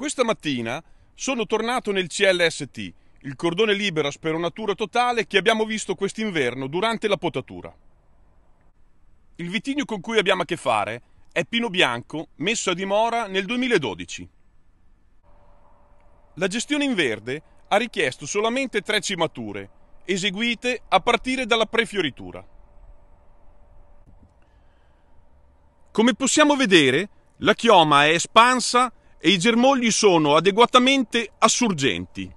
Questa mattina sono tornato nel CLST, il cordone libero a speronatura totale che abbiamo visto quest'inverno durante la potatura. Il vitigno con cui abbiamo a che fare è Pino Bianco, messo a dimora nel 2012. La gestione in verde ha richiesto solamente tre cimature, eseguite a partire dalla prefioritura. Come possiamo vedere, la chioma è espansa e i germogli sono adeguatamente assurgenti.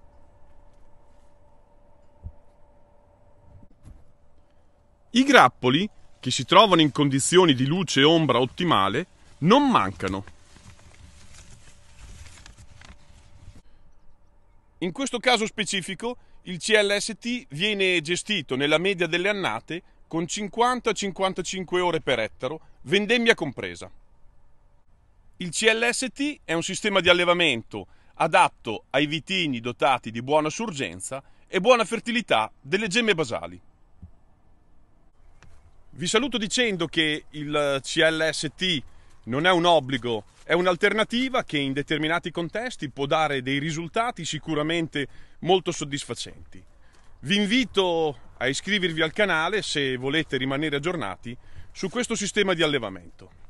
I grappoli, che si trovano in condizioni di luce e ombra ottimale, non mancano. In questo caso specifico, il CLST viene gestito nella media delle annate con 50-55 ore per ettaro, vendemmia compresa. Il CLST è un sistema di allevamento adatto ai vitigni dotati di buona sorgenza e buona fertilità delle gemme basali. Vi saluto dicendo che il CLST non è un obbligo, è un'alternativa che in determinati contesti può dare dei risultati sicuramente molto soddisfacenti. Vi invito a iscrivervi al canale se volete rimanere aggiornati su questo sistema di allevamento.